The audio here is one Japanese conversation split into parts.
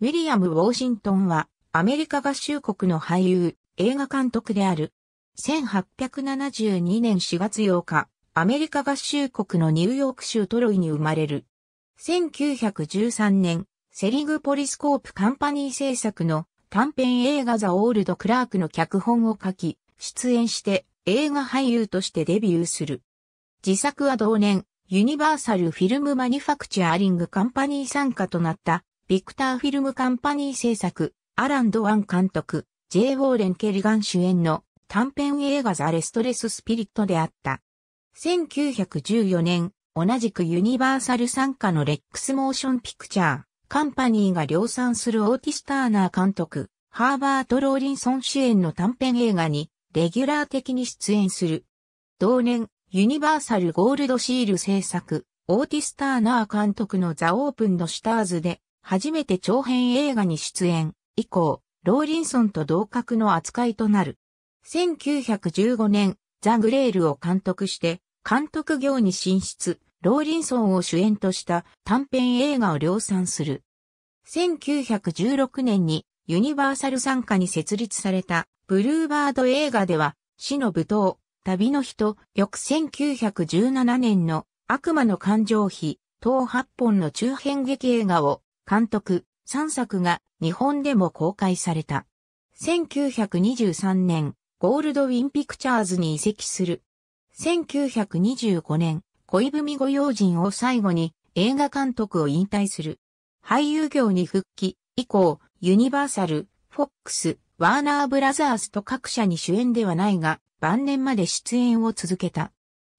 ウィリアム・ウォーシントンは、アメリカ合衆国の俳優、映画監督である。1872年4月8日、アメリカ合衆国のニューヨーク州トロイに生まれる。1913年、セリグポリスコープカンパニー制作の短編映画ザ・オールド・クラークの脚本を書き、出演して映画俳優としてデビューする。自作は同年、ユニバーサル・フィルム・マニファクチャーリング・カンパニー参加となったビクターフィルムカンパニー制作、アラン・ドワン監督、J. ウォーレン・ケリガン主演の短編映画ザ・レストレス・スピリットであった。1914年、同じくユニバーサル参加のレックスモーションピクチャー、カンパニーが量産するオーティス・ターナー監督、ハーバート・ローリンソン主演の短編映画に、レギュラー的に出演する。同年、ユニバーサルゴールドシール制作、オーティス・ターナー監督のザ・オープンのシターズで、初めて長編映画に出演、以降、ローリンソンと同格の扱いとなる。1915年、ザ・グレールを監督して、監督業に進出、ローリンソンを主演とした短編映画を量産する。1916年にユニバーサル参加に設立されたブルーバード映画では死の舞踏、旅の人、翌1917年の悪魔の感情比等8本の中編劇映画を監督、3作が日本でも公開された。1923年、ゴールドウィンピクチャーズに移籍する。1925年、恋文御用人を最後に映画監督を引退する。俳優業に復帰以降、ユニバーサル、フォックス、ワーナーブラザースと各社に主演ではないが、晩年まで出演を続けた。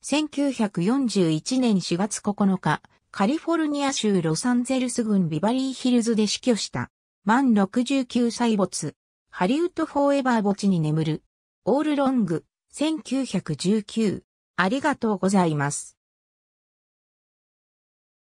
1941年4月9日、カリフォルニア州ロサンゼルス郡ビバリーヒルズで死去した。満69歳没。ハリウッドフォーエバー墓地に眠る。オールロング、1919。ありがとうございます。